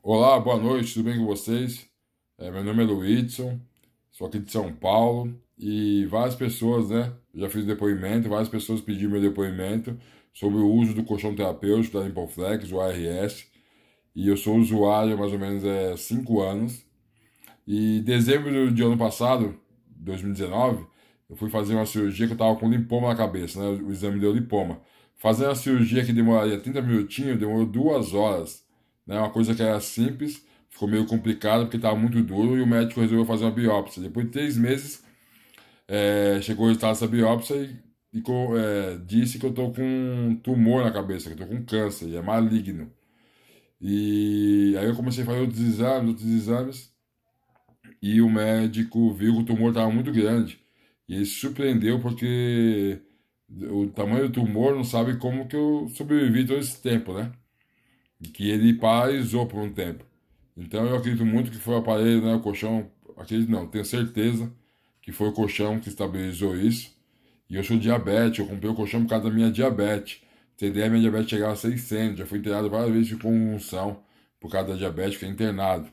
Olá, boa noite, tudo bem com vocês? É, meu nome é Luidson, sou aqui de São Paulo e várias pessoas, né? Já fiz depoimento, várias pessoas pediram meu depoimento sobre o uso do colchão terapêutico da Limpoflex, o ARS, e eu sou usuário há mais ou menos 5 é, cinco anos. E em dezembro de ano passado, 2019, eu fui fazer uma cirurgia que eu tava com lipoma na cabeça, né? O exame deu lipoma. Fazendo a cirurgia que demoraria 30 minutinhos, demorou duas horas. Né? Uma coisa que era simples, ficou meio complicado porque estava muito duro e o médico resolveu fazer uma biópsia. Depois de três meses, é, chegou o resultado dessa biópsia e, e é, disse que eu estou com um tumor na cabeça, que estou com câncer, e é maligno. E aí eu comecei a fazer outros exames, outros exames, e o médico viu que o tumor estava muito grande. E ele se surpreendeu porque o tamanho do tumor não sabe como que eu sobrevivi todo esse tempo, né? que ele paralisou por um tempo. Então eu acredito muito que foi o aparelho, né, o colchão, acredito não, tenho certeza que foi o colchão que estabilizou isso. E eu sou diabético, eu comprei o colchão por causa da minha diabetes. Sem ideia, minha diabetes chegava a 600, já fui internado várias vezes de convulsão por causa da diabetes, Fui internado.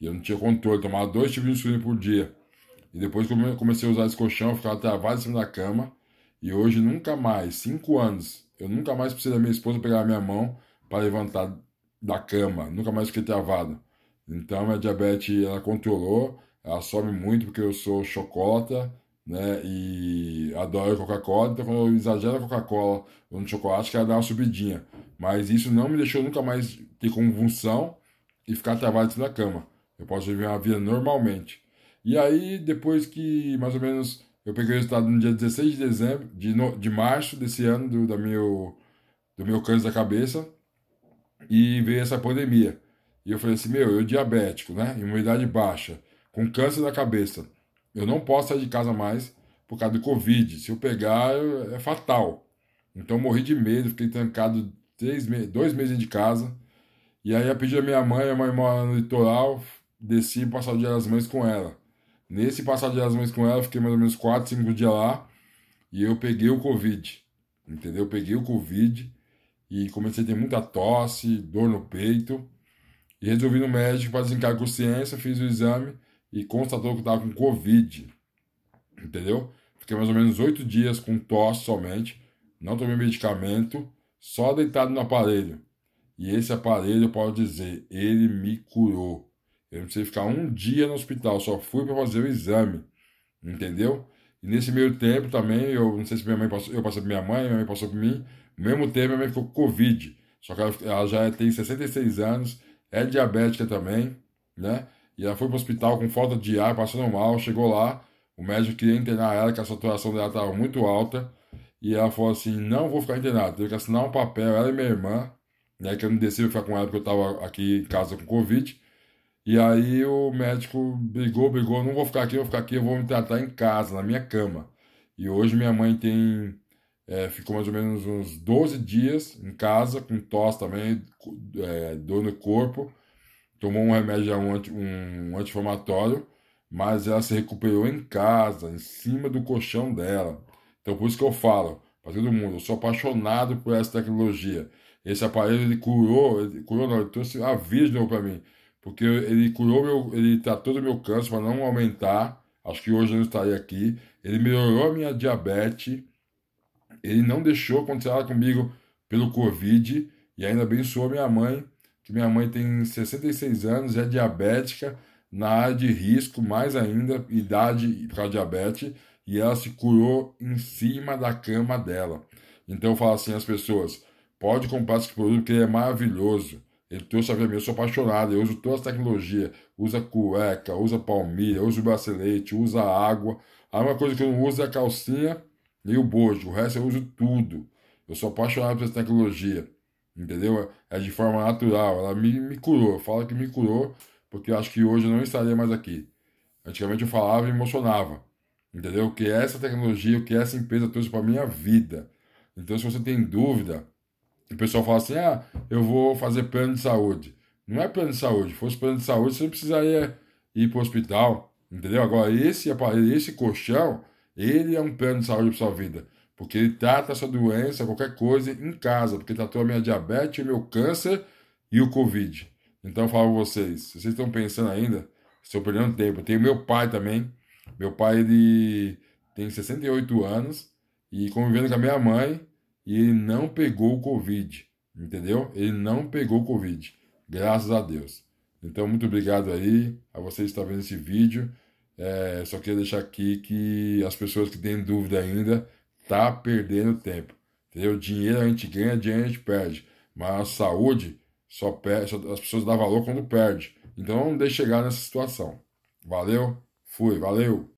E eu não tinha controle, tomava dois tipos de insulina por dia. E depois que eu comecei a usar esse colchão, eu ficava travado em cima da cama. E hoje nunca mais, cinco anos, eu nunca mais precisei da minha esposa pegar a minha mão para levantar da cama, nunca mais fiquei travado. Então, minha diabetes, ela controlou, ela sobe muito porque eu sou chocota, né, e adoro Coca-Cola, então quando eu exagero a Coca-Cola ou no chocolate, que ela dá uma subidinha. Mas isso não me deixou nunca mais ter convulsão e ficar travado dentro da cama. Eu posso viver uma vida normalmente. E aí, depois que mais ou menos eu peguei o resultado no dia 16 de dezembro, de, no, de março desse ano, do, da meu, do meu câncer da cabeça, e veio essa pandemia. E eu falei assim, meu, eu diabético, né? Imunidade baixa, com câncer da cabeça. Eu não posso sair de casa mais por causa do Covid. Se eu pegar, é fatal. Então eu morri de medo, fiquei trancado três me dois meses de casa. E aí eu pedi a minha mãe, a mãe mora no litoral, desci e passar o dia das mães com ela. Nesse passar o dia das mães com ela, fiquei mais ou menos quatro cinco dias lá. E eu peguei o Covid. Entendeu? Eu peguei o Covid e comecei a ter muita tosse, dor no peito. E resolvi no médico para desencargo com consciência, fiz o exame e constatou que estava com Covid. Entendeu? Fiquei mais ou menos oito dias com tosse somente, não tomei medicamento, só deitado no aparelho. E esse aparelho, eu posso dizer, ele me curou. Eu não precisei ficar um dia no hospital, só fui para fazer o exame. Entendeu? E nesse meio tempo também, eu não sei se minha mãe passou, eu passei para minha mãe, minha mãe passou para mim, mesmo tempo, a minha ficou com Covid. Só que ela, já tem 66 anos, é diabética também, né? E ela foi para o hospital com falta de ar, passando mal, chegou lá, o médico queria internar ela, que a saturação dela estava muito alta, e ela falou assim, não vou ficar internada, teve que assinar um papel, ela e minha irmã, né, que eu não decidi ficar com ela porque eu estava aqui em casa com Covid, e aí o médico brigou, brigou, não vou ficar aqui, vou ficar aqui, eu vou me tratar em casa, na minha cama. E hoje minha mãe tem é, ficou mais ou menos uns 12 dias em casa, com tosse também, é, dor no corpo. Tomou um remédio, um, anti, um anti-inflamatório, mas ela se recuperou em casa, em cima do colchão dela. Então, por isso que eu falo para todo mundo, eu sou apaixonado por essa tecnologia. Esse aparelho, ele curou, ele curou não, ele trouxe a vida para mim. Porque ele curou, meu, ele tratou do meu câncer para não aumentar. Acho que hoje eu não estaria aqui. Ele melhorou a minha diabetes ele não deixou acontecer nada comigo pelo Covid e ainda abençoou minha mãe, que minha mãe tem 66 anos, é diabética, na área de risco, mais ainda, idade para diabetes, e ela se curou em cima da cama dela. Então eu falo assim às pessoas, pode comprar esse produto que ele é maravilhoso. Ele trouxe a ver, eu sou apaixonado, eu uso todas as tecnologias, usa cueca, usa palmilha, usa bracelete, usa água. A única coisa que eu não uso é a calcinha nem o bojo. O resto eu uso tudo. Eu sou apaixonado por essa tecnologia. Entendeu? É de forma natural. Ela me, me curou. fala que me curou porque eu acho que hoje eu não estaria mais aqui. Antigamente eu falava e emocionava. Entendeu? O que é essa tecnologia, o que essa empresa trouxe para minha vida. Então, se você tem dúvida, o pessoal fala assim: ah, eu vou fazer plano de saúde. Não é plano de saúde. Se fosse plano de saúde, você não precisaria ir para o hospital. Entendeu? Agora, esse aparelho, esse colchão, ele é um plano de saúde para sua vida, porque ele trata a sua doença, qualquer coisa, em casa, porque tratou a minha diabetes, o meu câncer e o Covid. Então eu falo para vocês, se vocês estão pensando ainda, estou perdendo tempo. Tem meu pai também. Meu pai ele tem 68 anos e convivendo com a minha mãe e ele não pegou o Covid, entendeu? Ele não pegou o Covid, graças a Deus. Então, muito obrigado aí a vocês que estão vendo esse vídeo. É, só queria deixar aqui que as pessoas que têm dúvida ainda tá perdendo tempo. Entendeu? Dinheiro a gente ganha, dinheiro a gente perde. Mas saúde só perde, as pessoas dão valor quando perde. Então não deixe chegar nessa situação. Valeu, fui, valeu!